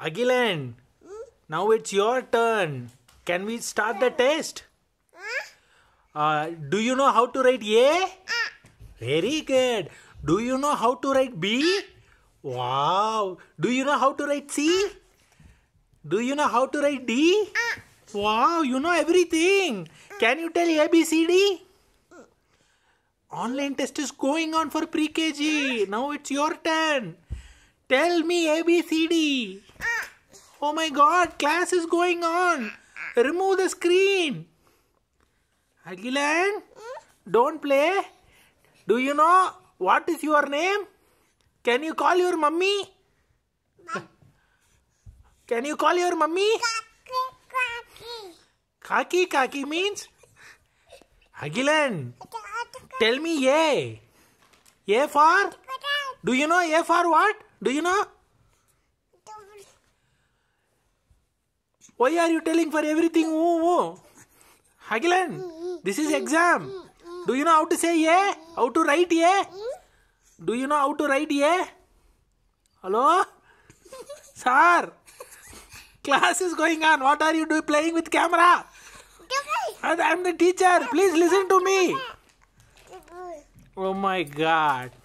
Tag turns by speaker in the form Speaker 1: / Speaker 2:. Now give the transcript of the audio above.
Speaker 1: Agilan, now it's your turn. Can we start the test? Uh, do you know how to write A? Very good. Do you know how to write B? Wow. Do you know how to write C? Do you know how to write D? Wow, you know everything. Can you tell A, B, C, D? Online test is going on for pre-KG. Now it's your turn. Tell me ABCD. Oh my god, class is going on. Remove the screen. Agilan, don't play. Do you know what is your name? Can you call your mummy? Can you call your mummy? Khaki khaki means? Agilan, tell me A. A for? Do you know A for what? Do you know? Why are you telling for everything? Oh, oh. this is exam. Do you know how to say yeah? How to write yeah? Do you know how to write yeah? Hello? Sir, class is going on. What are you doing playing with camera?
Speaker 2: I'm the teacher. Please listen to me. Oh my god.